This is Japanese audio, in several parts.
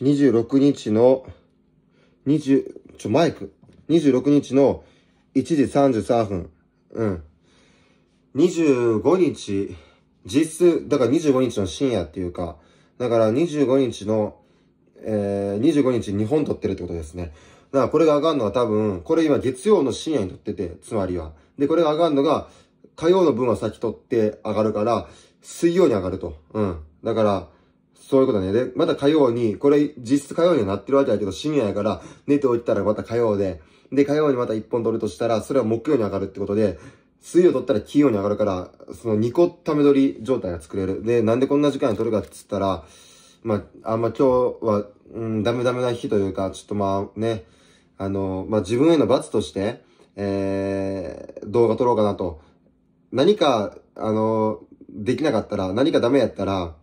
26日の、20、ちょ、マイク。26日の1時33分。うん。25日、実数、だから25日の深夜っていうか、だから25日の、えー、25日日本撮ってるってことですね。だからこれが上がるのは多分、これ今月曜の深夜に撮ってて、つまりは。で、これが上がるのが、火曜の分は先撮って上がるから、水曜に上がると。うん。だから、そういうことね。で、また火曜に、これ実質火曜にはなってるわけだけど、深夜やから、寝ておいたらまた火曜で、で、火曜にまた一本取るとしたら、それは木曜に上がるってことで、水曜取ったら金曜に上がるから、その2個ため取り状態が作れる。で、なんでこんな時間に撮るかっつったら、まあ、あんま今日は、うん、ダメダメな日というか、ちょっとまあね、あの、まあ自分への罰として、えー、動画撮ろうかなと。何か、あの、できなかったら、何かダメやったら、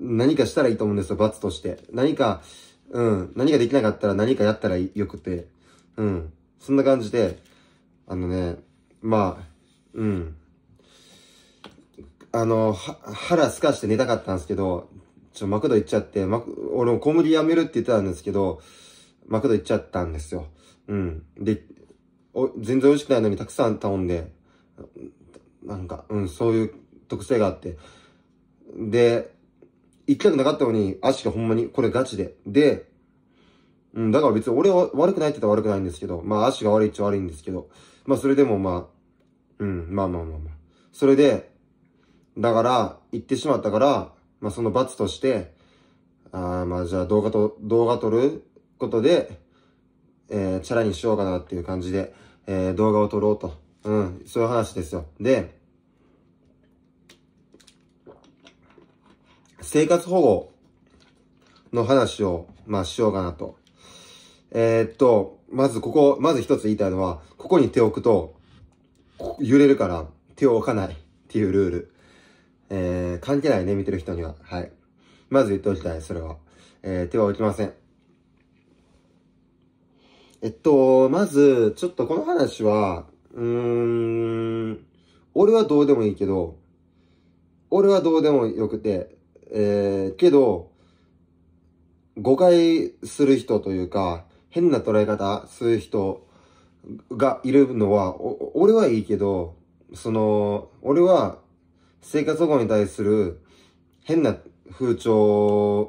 何かしたらいいと思うんですよ、罰として。何か、うん、何かできなかったら何かやったらよくて、うん。そんな感じで、あのね、まあ、うん。あの、腹すかして寝たかったんですけど、ちょ、マクド行っちゃって、マク、俺も小麦やめるって言ってたんですけど、マクド行っちゃったんですよ。うん。で、お、全然美味しくないのにたくさん頼んで、なんか、うん、そういう特性があって。で、行きたくなかったのに、足がほんまに、これガチで。で、うん、だから別に俺は悪くないって言ったら悪くないんですけど、まあ足が悪いっちゃ悪いんですけど、まあそれでもまあ、うん、まあまあまあまあ。それで、だから、行ってしまったから、まあその罰として、ああ、まあじゃあ動画と、動画撮ることで、えー、チャラにしようかなっていう感じで、えー、動画を撮ろうと。うん、そういう話ですよ。で、生活保護の話を、まあ、しようかなと。えー、っと、まずここ、まず一つ言いたいのは、ここに手を置くと、揺れるから手を置かないっていうルール。えー、関係ないね、見てる人には。はい。まず言っておきたい、それは。えー、手は置きません。えっと、まず、ちょっとこの話は、うーん、俺はどうでもいいけど、俺はどうでもよくて、えー、けど、誤解する人というか、変な捉え方する人がいるのは、俺はいいけど、その、俺は生活保護に対する変な風潮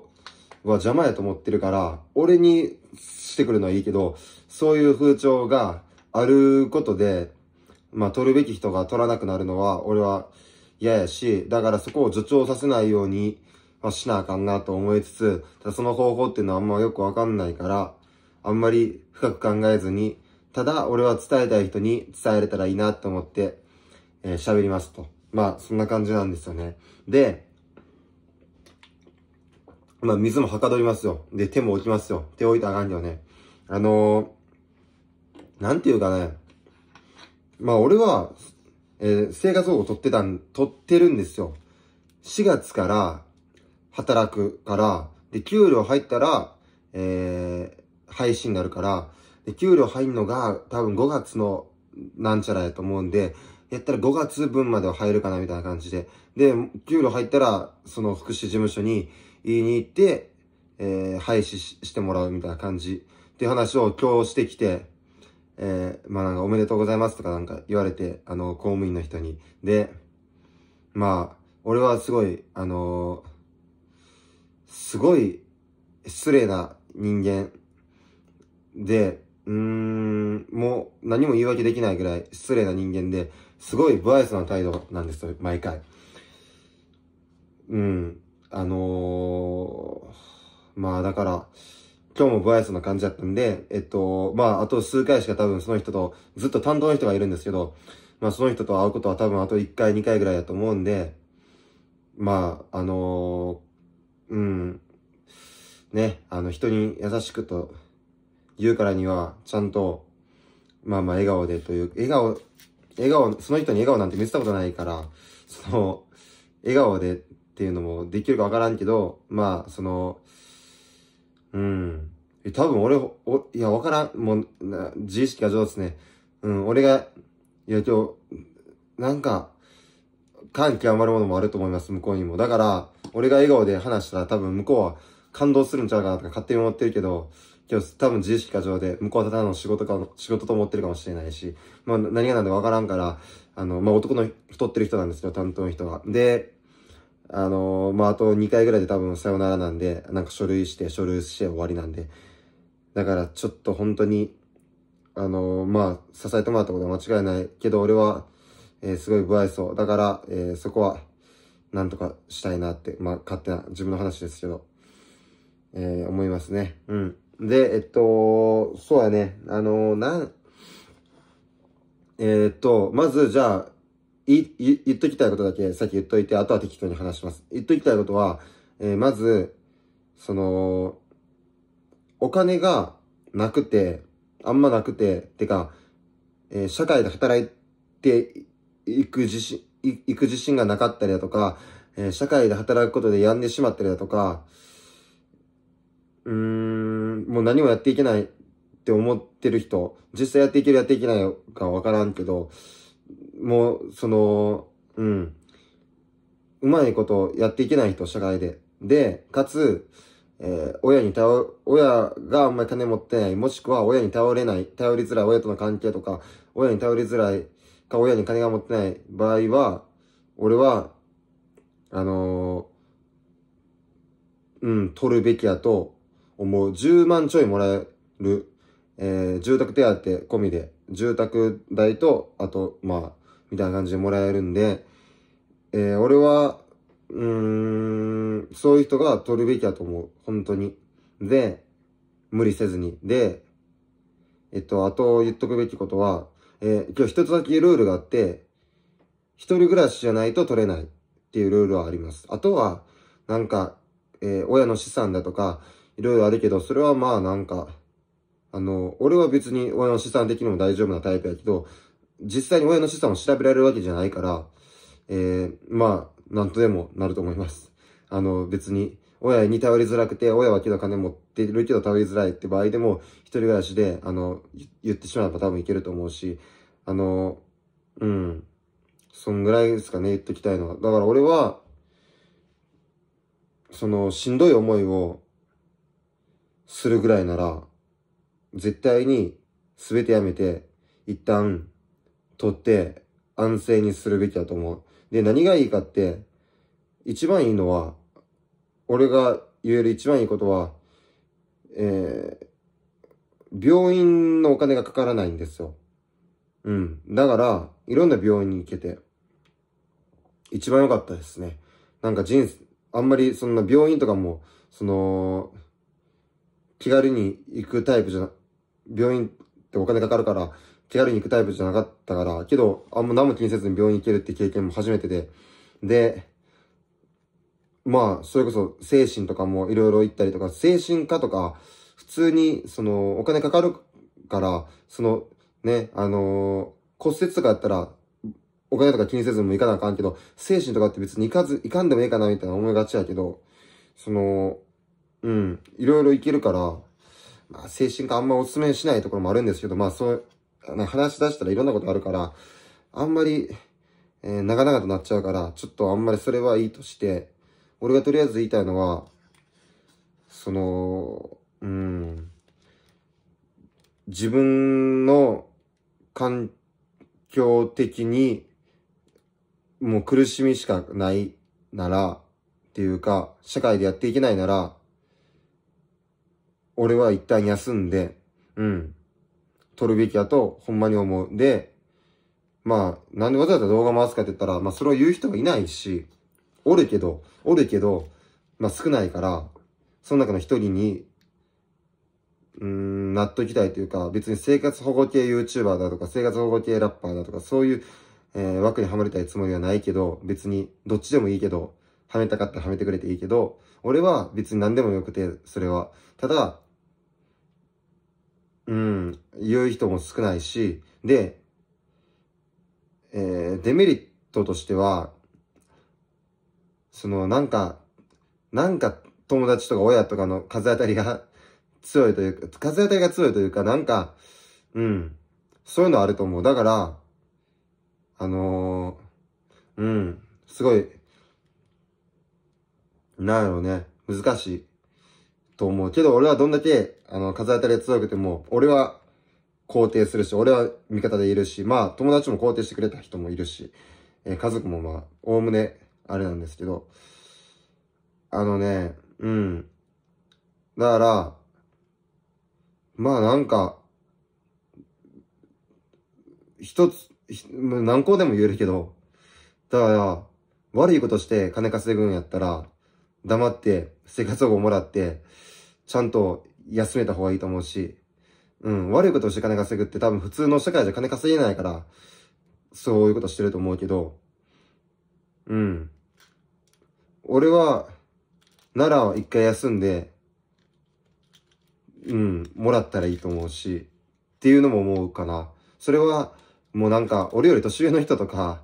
は邪魔やと思ってるから、俺にしてくるのはいいけど、そういう風潮があることで、まあ、取るべき人が取らなくなるのは、俺は嫌やし、だからそこを助長させないように、まあ、しなあかんなと思いつつ、ただその方法っていうのはあんまよくわかんないから、あんまり深く考えずに、ただ俺は伝えたい人に伝えれたらいいなと思って、えー、喋りますと。まあ、そんな感じなんですよね。で、まあ、水もはかどりますよ。で、手も置きますよ。手置いたらあかんよね。あのー、なんていうかね、まあ俺は、えー、生活保護取ってたん、取ってるんですよ。4月から働くから、で、給料入ったら、えー、配信になるから、で、給料入んのが多分5月のなんちゃらやと思うんで、やったら5月分までは入るかなみたいな感じで。で、給料入ったら、その福祉事務所に言いに行って、えー、廃止してもらうみたいな感じっていう話を今日してきて、えー、まあなんかおめでとうございますとかなんか言われて、あの、公務員の人に。で、まあ、俺はすごい、あのー、すごい失礼な人間で、うーん、もう何も言い訳できないぐらい失礼な人間で、すごい不愛想な態度なんですよ、毎回。うん、あのー、まあだから、今日もご挨拶な感じだったんで、えっと、まあ、あと数回しか多分その人と、ずっと担当の人がいるんですけど、まあ、その人と会うことは多分あと1回、2回ぐらいだと思うんで、まあ、あのー、うん、ね、あの、人に優しくと言うからには、ちゃんと、まあまあ、笑顔でという、笑顔、笑顔、その人に笑顔なんて見せたことないから、その、笑顔でっていうのもできるかわからんけど、まあ、その、うん。多分俺、お、いや、わからん。もう、な、自意識が上手ですね。うん、俺が、いや、今日、なんか、感極まるものもあると思います、向こうにも。だから、俺が笑顔で話したら多分向こうは感動するんちゃうかなとか勝手に思ってるけど、今日多分自意識過剰で、向こうはただの仕事か、仕事と思ってるかもしれないし、まあ何がなんでわからんから、あの、まあ男の太ってる人なんですよ、担当の人が。で、あのー、まあ、あと2回ぐらいで多分さよならなんで、なんか書類して、書類して終わりなんで。だからちょっと本当に、あのー、まあ、支えてもらったことは間違いないけど、俺は、えー、すごい不愛想。だから、えー、そこは、なんとかしたいなって、まあ、勝手な、自分の話ですけど、えー、思いますね。うん。で、えっと、そうやね。あのー、なん、えー、っと、まず、じゃあ、い、言っときたいことだけ、さっき言っといて、あとは適当に話します。言っときたいことは、えー、まず、その、お金がなくて、あんまなくて、てか、えー、社会で働いていく自信、いく自信がなかったりだとか、えー、社会で働くことで病んでしまったりだとか、うーん、もう何もやっていけないって思ってる人、実際やっていけるやっていけないかわからんけど、もう、その、うん。うまいことやっていけない人、社会で。で、かつ、えー、親に頼、親があんまり金持ってない、もしくは親に倒れない、頼りづらい親との関係とか、親に頼りづらいか、親に金が持ってない場合は、俺は、あのー、うん、取るべきやと思う。10万ちょいもらえる、えー、住宅手当込みで、住宅代と、あと、まあ、みたいな感じでもらえるんで、えー、俺は、うーん、そういう人が取るべきだと思う。本当に。で、無理せずに。で、えっと、あと言っとくべきことは、えー、今日一つだけルールがあって、一人暮らしじゃないと取れないっていうルールはあります。あとは、なんか、えー、親の資産だとか、いろいろあるけど、それはまあなんか、あの、俺は別に親の資産的にも大丈夫なタイプやけど、実際に親の資産を調べられるわけじゃないから、えー、まあ、なんとでもなると思います。あの、別に、親に頼りづらくて、親はけど金持ってるけど頼りづらいって場合でも、一人暮らしで、あの、言ってしまえば多分いけると思うし、あの、うん。そんぐらいですかね、言っときたいのは。だから俺は、その、しんどい思いをするぐらいなら、絶対にすべてやめて、一旦取って安静にするべきだと思う。で、何がいいかって、一番いいのは、俺が言える一番いいことは、えー、病院のお金がかからないんですよ。うん。だから、いろんな病院に行けて、一番良かったですね。なんか人生、あんまりそんな病院とかも、その、気軽に行くタイプじゃな、病院ってお金かかるから、手軽に行くタイプじゃなかったから、けど、あんま何も気にせずに病院行けるって経験も初めてで、で、まあ、それこそ精神とかもいろいろ行ったりとか、精神科とか、普通に、その、お金かかるから、その、ね、あのー、骨折とかやったら、お金とか気にせずも行かなあかんけど、精神とかって別に行かず、行かんでもいいかなみたいな思いがちやけど、その、うん、いろいろ行けるから、まあ、精神科あんまおすすめしないところもあるんですけど、まあ、そう、話し出したらいろんなことあるから、あんまり、えー、長々となっちゃうから、ちょっとあんまりそれはいいとして、俺がとりあえず言いたいのは、その、うん、自分の環境的に、もう苦しみしかないなら、っていうか、社会でやっていけないなら、俺は一旦休んで、うん。取るべきやと、ほんまに思うで、まあ、なんでわざわざ動画回すかって言ったら、まあ、それを言う人がいないし、おるけど、おるけど、まあ、少ないから、その中の一人に、うん、納得いきたいというか、別に生活保護系 YouTuber だとか、生活保護系ラッパーだとか、そういう、えー、枠にはまりたいつもりはないけど、別に、どっちでもいいけど、はめたかったらはめてくれていいけど、俺は別に何でもよくて、それは。ただ、うん、言う人も少ないし、で、えー、デメリットとしては、その、なんか、なんか友達とか親とかの風当たりが強いというか、風当たりが強いというか、なんか、うん、そういうのあると思う。だから、あのー、うん、すごい、なんやろうね、難しいと思うけど、俺はどんだけあの、風当たりが強くても、俺は肯定するし、俺は味方でいるし、まあ、友達も肯定してくれた人もいるし、えー、家族もまあ、おおむね、あれなんですけど、あのね、うん。だから、まあなんか、一つ、何個でも言えるけど、だから、悪いことして金稼ぐんやったら、黙って生活保護もらって、ちゃんと休めた方がいいと思うし、うん、悪いことをして金稼ぐって多分普通の社会じゃ金稼げないから、そういうことしてると思うけど、うん。俺は、奈良を一回休んで、うん、もらったらいいと思うし、っていうのも思うかな。それは、もうなんか、俺より年上の人とか、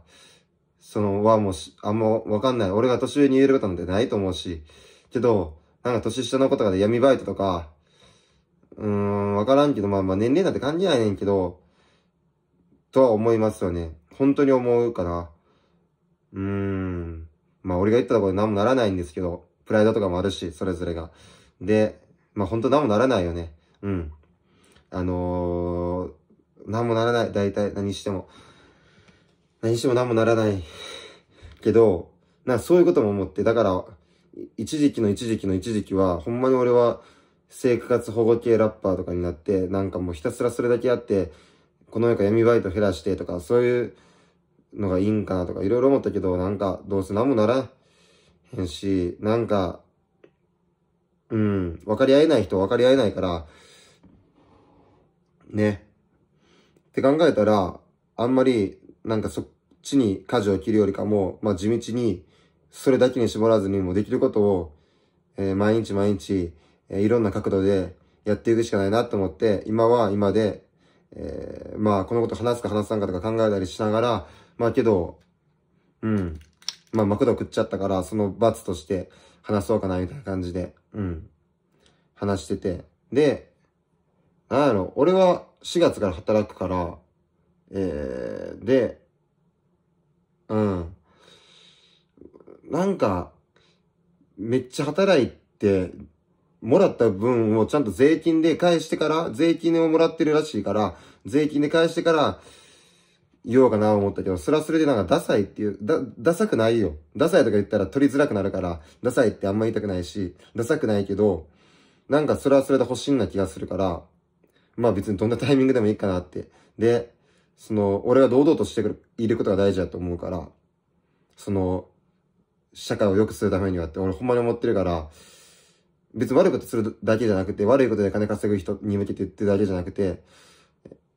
その、はもうあんまわかんない。俺が年上に言えることなんてないと思うし、けど、なんか年下のことかで闇バイトとか、うーん、わからんけど、まあまあ年齢なんて感じないねんけど、とは思いますよね。本当に思うかな。うーん。まあ俺が言ったところで何もならないんですけど、プライドとかもあるし、それぞれが。で、まあ本当何もならないよね。うん。あのー、何もならない。大体何しても。何しても何もならない。けど、な、そういうことも思って、だから、一時期の一時期の一時期は、ほんまに俺は、生活保護系ラッパーとかになって、なんかもうひたすらそれだけあって、この世から闇バイト減らしてとか、そういうのがいいんかなとか、いろいろ思ったけど、なんか、どうせ何もならへんし、なんか、うん、分かり合えない人分かり合えないから、ね。って考えたら、あんまり、なんかそっちに舵を切るよりかも、まあ地道に、それだけに絞らずにもできることを、えー、毎日毎日、えいろんな角度でやっていくしかないなと思って、今は今で、えー、まあ、このこと話すか話さんかとか考えたりしながら、まあけど、うん。まあ、マクド食っちゃったから、その罰として話そうかな、みたいな感じで、うん。話してて。で、なんやろ、俺は4月から働くから、えー、で、うん。なんか、めっちゃ働いて、もらった分をちゃんと税金で返してから、税金をもらってるらしいから、税金で返してから言おうかな思ったけど、それはそれでなんかダサいっていう、だ、ダサくないよ。ダサいとか言ったら取りづらくなるから、ダサいってあんま言いたくないし、ダサくないけど、なんかそれはそれで欲しいな気がするから、まあ別にどんなタイミングでもいいかなって。で、その、俺は堂々としてくる、いることが大事だと思うから、その、社会を良くするためにはって、俺ほんまに思ってるから、別に悪いことするだけじゃなくて、悪いことで金稼ぐ人に向けて言ってるだけじゃなくて、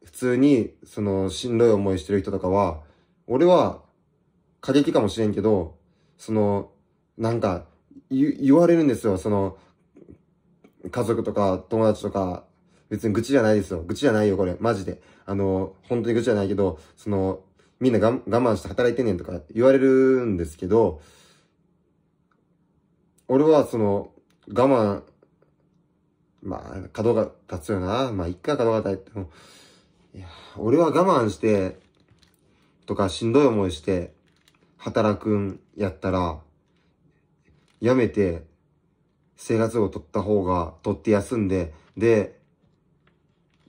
普通に、その、しんどい思いしてる人とかは、俺は、過激かもしれんけど、その、なんか、言われるんですよ。その、家族とか友達とか、別に愚痴じゃないですよ。愚痴じゃないよ、これ。マジで。あの、本当に愚痴じゃないけど、その、みんなが我慢して働いてんねんとか言われるんですけど、俺はその、我慢、まあ、角が立つよな。まあ、一回角が立っても、いや、俺は我慢して、とかしんどい思いして、働くんやったら、やめて、生活を取った方が、取って休んで、で、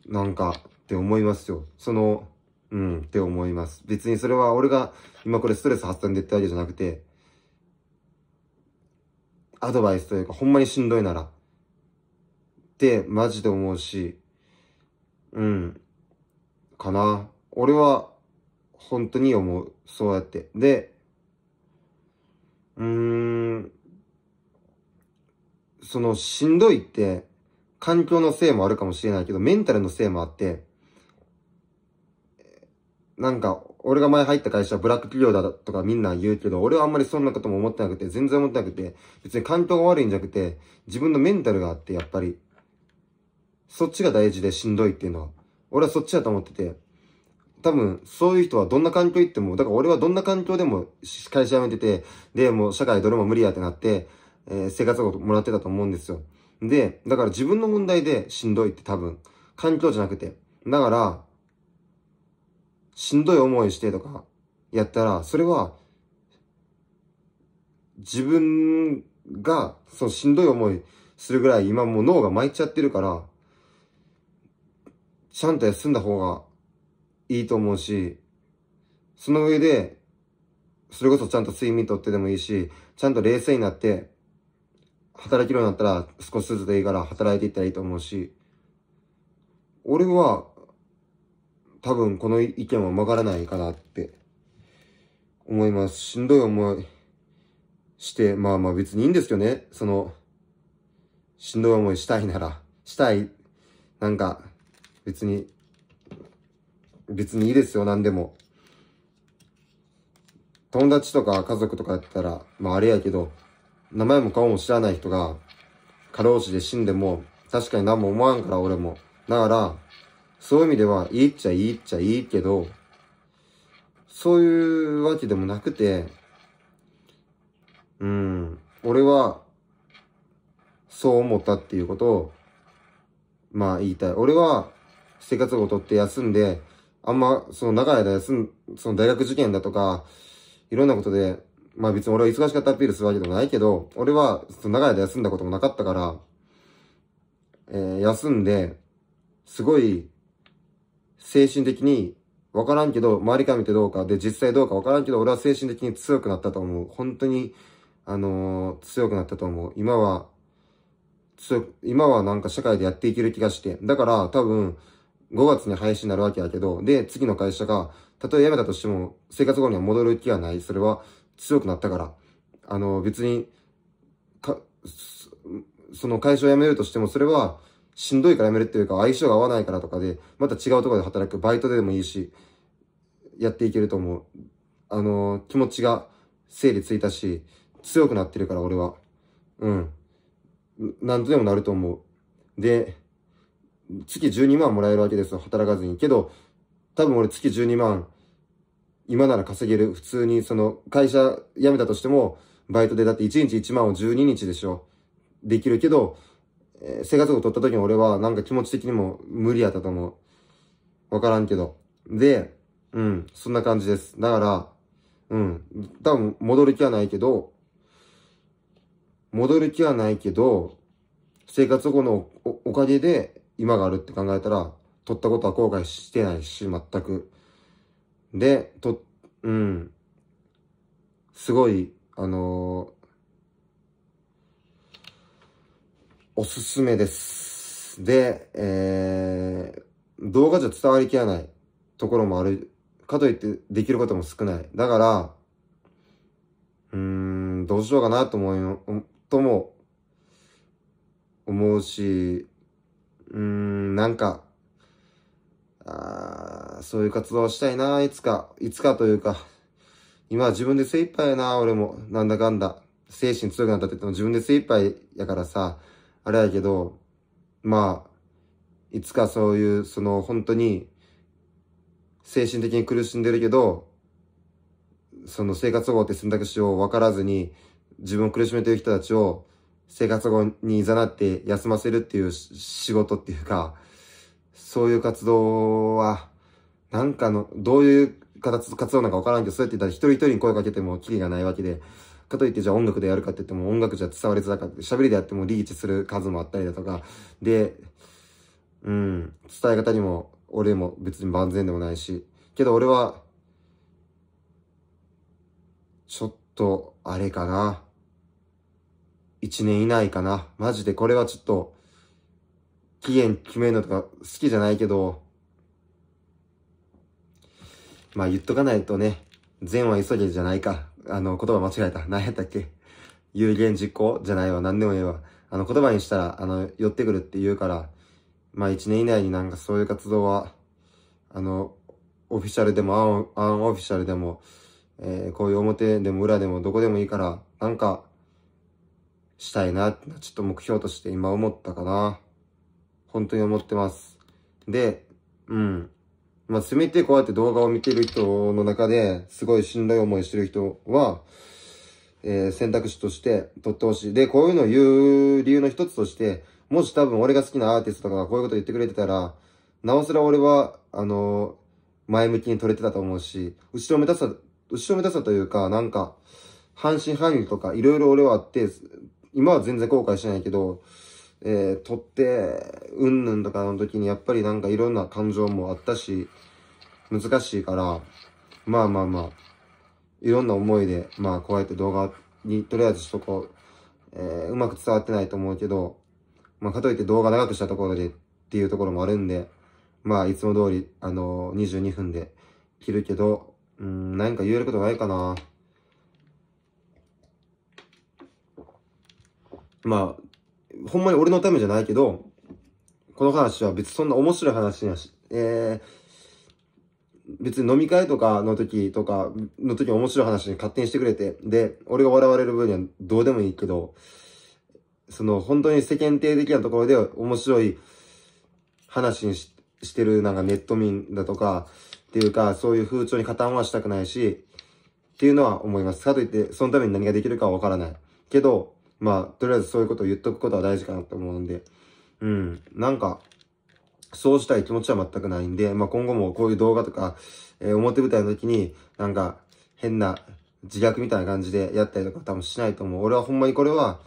なんか、って思いますよ。その、うん、って思います。別にそれは俺が今これストレス発散でってわけじゃなくて、アドバイスというか、ほんまにしんどいなら、ってマジで思うし、うん、かな。俺は、本当に思う。そうやって。で、うーん、その、しんどいって、環境のせいもあるかもしれないけど、メンタルのせいもあって、なんか、俺が前入った会社ブラック企業だとかみんな言うけど、俺はあんまりそんなことも思ってなくて、全然思ってなくて、別に環境が悪いんじゃなくて、自分のメンタルがあって、やっぱり、そっちが大事でしんどいっていうのは、俺はそっちだと思ってて、多分、そういう人はどんな環境行っても、だから俺はどんな環境でも会社辞めてて、で、もう社会どれも無理やってなって、えー、生活をもらってたと思うんですよ。で、だから自分の問題でしんどいって多分、環境じゃなくて。だから、しんどい思いしてとかやったら、それは自分がそのしんどい思いするぐらい今もう脳が巻いちゃってるから、ちゃんと休んだ方がいいと思うし、その上で、それこそちゃんと睡眠とってでもいいし、ちゃんと冷静になって、働けるようになったら少しずつでいいから働いていったらいいと思うし、俺は多分この意見は曲がらないかなって思います。しんどい思いして、まあまあ別にいいんですけどね。その、しんどい思いしたいなら、したい、なんか、別に、別にいいですよ、何でも。友達とか家族とかやったら、まああれやけど、名前も顔も知らない人が、過労死で死んでも、確かに何も思わんから、俺も。だから、そういう意味では、いいっちゃいいっちゃいいけど、そういうわけでもなくて、うん、俺は、そう思ったっていうことを、まあ言いたい。俺は、生活をとって休んで、あんま、その長い間休ん、その大学受験だとか、いろんなことで、まあ別に俺は忙しかったアピールするわけでもないけど、俺は、その長い間休んだこともなかったから、えー、休んで、すごい、精神的にわからんけど、周りから見てどうか、で、実際どうかわからんけど、俺は精神的に強くなったと思う。本当に、あのー、強くなったと思う。今は、強く、今はなんか社会でやっていける気がして。だから多分、5月に廃止になるわけやけど、で、次の会社が、たとえ辞めたとしても、生活後には戻る気はない。それは強くなったから。あのー、別に、か、その会社を辞めるとしても、それは、しんどいから辞めるっていうか、相性が合わないからとかで、また違うところで働く、バイトでもいいし、やっていけると思う。あのー、気持ちが整理ついたし、強くなってるから、俺は。うん。なんとでもなると思う。で、月12万もらえるわけですよ、働かずに。けど、多分俺月12万、今なら稼げる。普通に、その、会社辞めたとしても、バイトでだって1日1万を12日でしょ。できるけど、えー、生活保護取った時に俺はなんか気持ち的にも無理やったと思う。わからんけど。で、うん、そんな感じです。だから、うん、多分戻る気はないけど、戻る気はないけど、生活保護のおかげで今があるって考えたら、取ったことは後悔してないし、全く。で、と、うん、すごい、あのーおすすめです。で、えー、動画じゃ伝わりきらないところもある。かといってできることも少ない。だから、うーん、どうしようかなと思よ、とも、思うし、うーん、なんか、あそういう活動をしたいな、いつか、いつかというか、今は自分で精一杯やな、俺も、なんだかんだ。精神強くなったって言っても自分で精一杯やからさ、あれやけど、まあ、いつかそういう、その本当に、精神的に苦しんでるけど、その生活保護って選択肢を分からずに、自分を苦しめてる人たちを生活保護に誘って休ませるっていう仕事っていうか、そういう活動は、なんかの、どういう形、活動なんか分からんけど、そうやって言ったら一人一人に声かけてもキリがないわけで、かといってじゃあ音楽でやるかって言っても音楽じゃ伝わりづらかった。喋りでやってもリーチする数もあったりだとか、で、うん、伝え方にも俺も別に万全でもないし、けど俺は、ちょっと、あれかな。一年以内かな。マジでこれはちょっと、期限決めるのとか好きじゃないけど、まあ言っとかないとね、善は急げじゃないか。あの、言葉間違えた。何やったっけ有言実行じゃないわ。何でもええわ。あの、言葉にしたら、あの、寄ってくるって言うから、まあ一年以内になんかそういう活動は、あの、オフィシャルでもアン、アンオフィシャルでも、えー、こういう表でも裏でもどこでもいいから、なんか、したいな、ちょっと目標として今思ったかな。本当に思ってます。で、うん。まあ、せめてこうやって動画を見てる人の中で、すごいしんどい思いしてる人は、えー、選択肢として取ってほしい。で、こういうのを言う理由の一つとして、もし多分俺が好きなアーティストとかがこういうこと言ってくれてたら、なおさら俺は、あのー、前向きに取れてたと思うし、後ろめたさ、後ろめたさというか、なんか、半信半疑とか、いろいろ俺はあって、今は全然後悔してないけど、えー、取って、うんぬんとかの時にやっぱりなんかいろんな感情もあったし、難しいから、まあまあまあ、いろんな思いで、まあこうやって動画にとりあえずしとこう、えー、うまく伝わってないと思うけど、まあかといって動画長くしたところでっていうところもあるんで、まあいつも通り、あのー、22分で切るけど、うん、何か言えることないかな。まあ、ほんまに俺のためじゃないけど、この話は別にそんな面白い話やし、えー、別に飲み会とかの時とかの時面白い話に勝手にしてくれて、で、俺が笑われる分にはどうでもいいけど、その本当に世間体的なところで面白い話にししてるなんかネット民だとか、っていうか、そういう風潮に加担はしたくないし、っていうのは思います。かといって、そのために何ができるかはわからない。けど、まあ、とりあえずそういうことを言っとくことは大事かなと思うんで、うん、なんか、そうしたい気持ちは全くないんで、まあ今後もこういう動画とか、えー、表舞台の時に、なんか、変な自虐みたいな感じでやったりとか多分しないと思う。俺はほんまにこれは、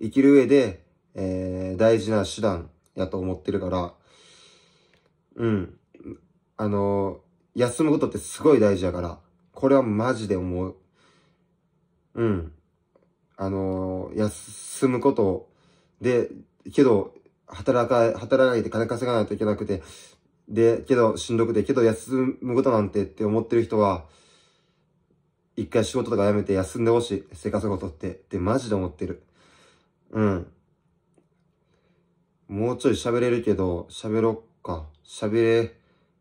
生きる上で、えー、大事な手段やと思ってるから、うん。あのー、休むことってすごい大事やから、これはマジで思う。うん。あの、休むことで、けど、働か、働かないで金稼がないといけなくて、で、けど、しんどくて、けど休むことなんてって思ってる人は、一回仕事とかやめて休んでほしい。生活ごとって。ってマジで思ってる。うん。もうちょい喋れるけど、喋ろっか。喋れ、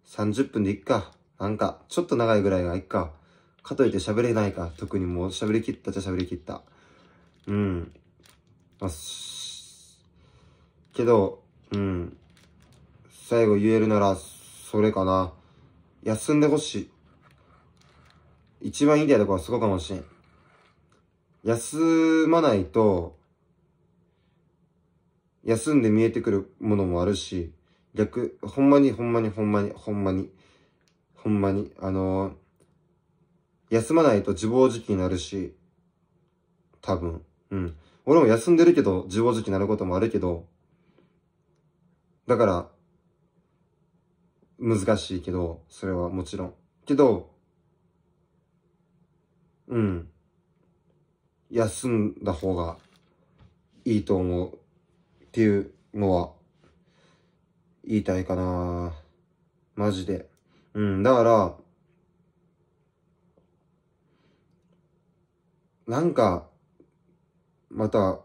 30分でいっか。なんか、ちょっと長いぐらいがいっか。かといって喋れないか。特にもう喋りきったじゃ喋りきった。うん。あけど、うん。最後言えるなら、それかな。休んでほしい。一番いいだとこはそこかもしれん。休まないと、休んで見えてくるものもあるし、逆、ほんまにほんまにほんまにほんまに、ほんまに、あのー、休まないと自暴自棄になるし、多分。うん。俺も休んでるけど、自暴自棄になることもあるけど、だから、難しいけど、それはもちろん。けど、うん。休んだ方がいいと思うっていうのは言いたいかなマジで。うん、だから、なんか、また、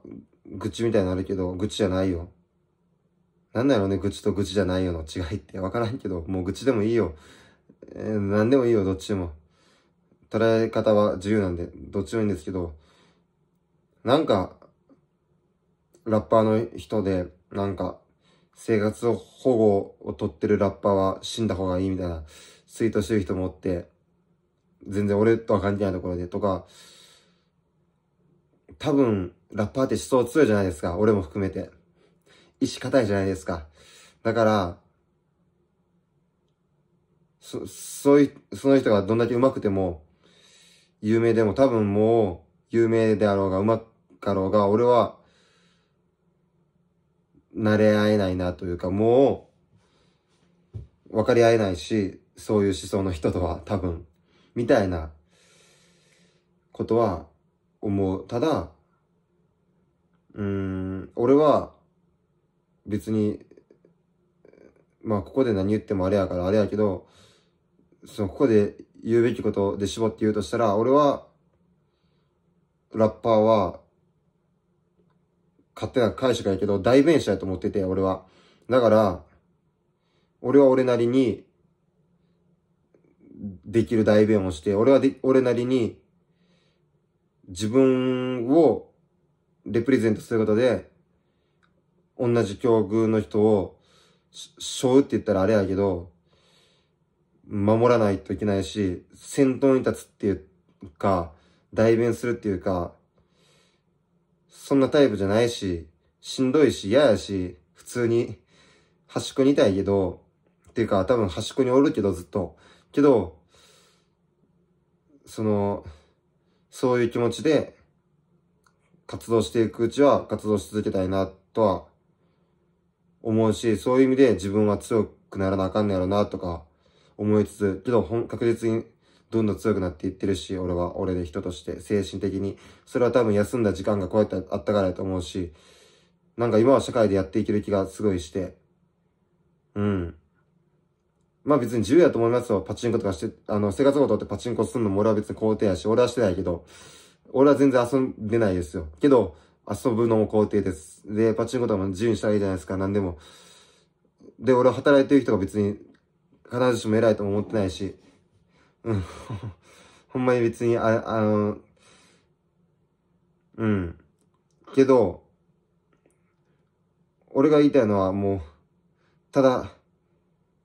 愚痴みたいになるけど、愚痴じゃないよ。なんだろうね、愚痴と愚痴じゃないよの違いって。わからんけど、もう愚痴でもいいよ。えー、何でもいいよ、どっちでも。捉え方は自由なんで、どっちもいいんですけど、なんか、ラッパーの人で、なんか、生活保護を取ってるラッパーは死んだ方がいいみたいなツイートしてる人もおって、全然俺とは関係ないところでとか、多分、ラッパーって思想強いじゃないですか。俺も含めて。意志固いじゃないですか。だから、そ、そういう、その人がどんだけ上手くても、有名でも多分もう、有名であろうが上手かろうが、俺は、慣れ合えないなというか、もう、分かり合えないし、そういう思想の人とは多分、みたいなことは思う。ただ、うん、俺は別に、まあここで何言ってもあれやからあれやけど、そのここで言うべきことで絞って言うとしたら、俺は、ラッパーは、勝手な解釈やけど、代弁者やと思ってて、俺は。だから、俺は俺なりに、できる代弁をして、俺はで、俺なりに、自分をレプレゼントすることで、同じ境遇の人を、しょうって言ったらあれやけど、守らないといけないし、先頭に立つっていうか、代弁するっていうか、そんなタイプじゃないし、しんどいし嫌やし、普通に端っこにいたいけど、っていうか多分端っこにおるけどずっと。けど、その、そういう気持ちで活動していくうちは活動し続けたいなとは思うし、そういう意味で自分は強くならなあかんのやろなとか思いつつ、けど確実にどんどん強くなっていってるし、俺は俺で人として精神的に。それは多分休んだ時間がこうやってあったからやと思うし、なんか今は社会でやっていける気がすごいして、うん。まあ別に自由やと思いますよ。パチンコとかして、あの、生活ごとってパチンコすんのも俺は別に肯定やし、俺はしてないけど、俺は全然遊んでないですよ。けど、遊ぶのも肯定です。で、パチンコとかも自由にしたらいいじゃないですか、何でも。で、俺は働いてる人が別に、必ずしも偉いとも思ってないし、うん。ほんまに別に、あ、あの、うん。けど、俺が言いたいのはもう、ただ、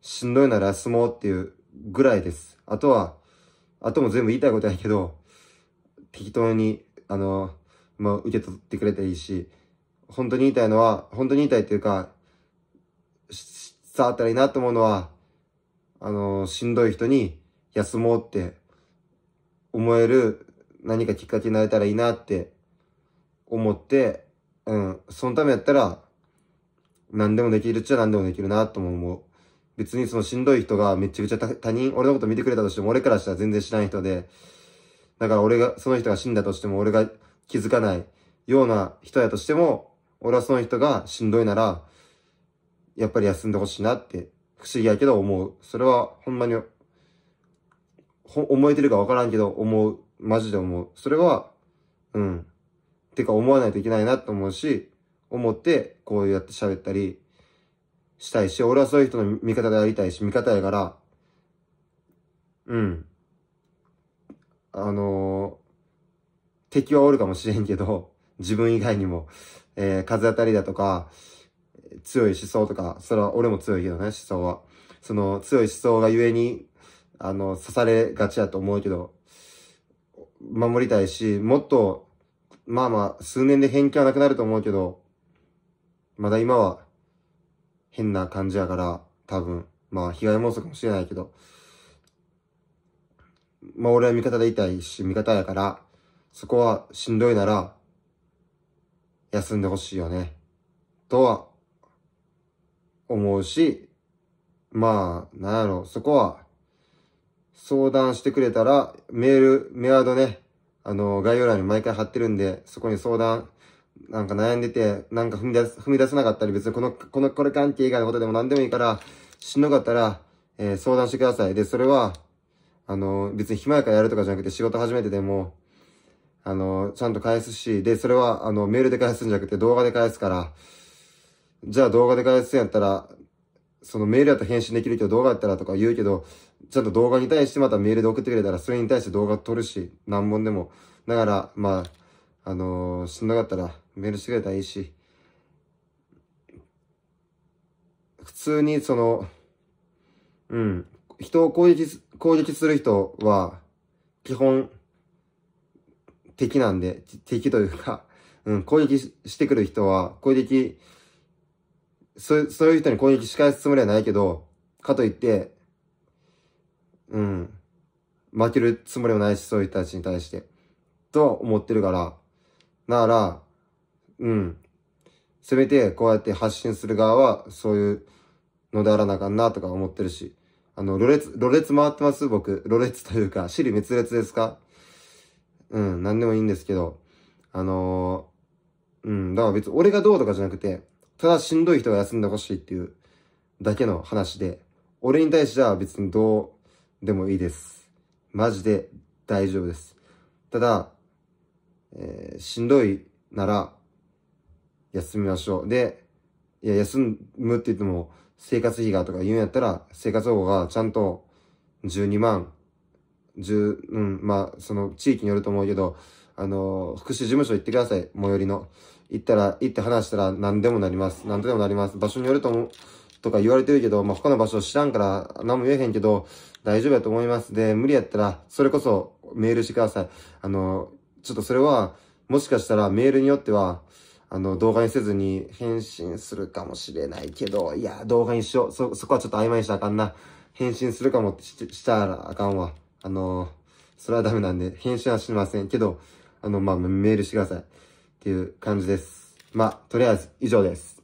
しんどいなら休もうっていうぐらいです。あとは、あとも全部言いたいことやけど、適当に、あの、まあ、受け取ってくれていいし、本当に言いたいのは、本当に言いたいっていうか、伝わったらいいなと思うのは、あの、しんどい人に休もうって思える何かきっかけになれたらいいなって思って、うん、そのためやったら、何でもできるっちゃ何でもできるなとも思う。別にそのしんどい人がめちゃくちゃ他人、俺のこと見てくれたとしても俺からしたら全然知らない人で、だから俺が、その人が死んだとしても俺が気づかないような人やとしても、俺はその人がしんどいなら、やっぱり休んでほしいなって不思議やけど思う。それはほんまに、ほ、思えてるかわからんけど思う。マジで思う。それは、うん。てか思わないといけないなと思うし、思ってこうやって喋ったり、したいし、俺はそういう人の味方でありたいし、味方やから、うん。あのー、敵はおるかもしれんけど、自分以外にも、えー、風当たりだとか、強い思想とか、それは俺も強いけどね、思想は。その、強い思想がゆえに、あの、刺されがちやと思うけど、守りたいし、もっと、まあまあ、数年で返見はなくなると思うけど、まだ今は、変な感じやから、多分、まあ、被害妄想かもしれないけど、まあ、俺は味方でいたいし、味方やから、そこはしんどいなら、休んでほしいよね。とは、思うし、まあ、なんやろう、そこは、相談してくれたら、メール、メアドね、あの、概要欄に毎回貼ってるんで、そこに相談なんか悩んでて、なんか踏み出す、踏み出せなかったり、別にこの、この、これ関係以外のことでも何でもいいから、しんどかったら、えー、相談してください。で、それは、あの、別に暇やからやるとかじゃなくて、仕事始めてでも、あの、ちゃんと返すし、で、それは、あの、メールで返すんじゃなくて動画で返すから、じゃあ動画で返すんやったら、そのメールやったら返信できるけど動画やったらとか言うけど、ちゃんと動画に対してまたメールで送ってくれたら、それに対して動画撮るし、何本でも。だから、まあ、あのー、しんどかったら、メルシてくれたいいし、普通にその、うん、人を攻撃、攻撃する人は、基本、敵なんで、敵というか、うん、攻撃してくる人は、攻撃、そそういう人に攻撃し返すつもりはないけど、かといって、うん、負けるつもりもないし、そういう人たちに対して、と思ってるから、なら、うん。せめて、こうやって発信する側は、そういうのであらなあかんなとか思ってるし。あの、ろれつ、ろれつ回ってます僕。ろれつというか、尻滅裂ですかうん、なんでもいいんですけど。あのー、うん、だから別に俺がどうとかじゃなくて、ただしんどい人が休んでほしいっていうだけの話で、俺に対しては別にどうでもいいです。マジで大丈夫です。ただ、えー、しんどいなら、休みましょう。で、いや、休むって言っても、生活費がとか言うんやったら、生活保護がちゃんと12万、10、うん、まあ、その地域によると思うけど、あの、福祉事務所行ってください、最寄りの。行ったら、行って話したら何でもなります。何とでもなります。場所によると思う、とか言われてるけど、まあ、他の場所知らんから何も言えへんけど、大丈夫やと思います。で、無理やったら、それこそメールしてください。あの、ちょっとそれは、もしかしたらメールによっては、あの、動画にせずに返信するかもしれないけど、いや、動画にしよう。そ、そこはちょっと曖昧にしたらあかんな。返信するかもしたらあかんわ。あのー、それはダメなんで、返信はしませんけど、あの、まあ、メールしてください。っていう感じです。まあ、とりあえず、以上です。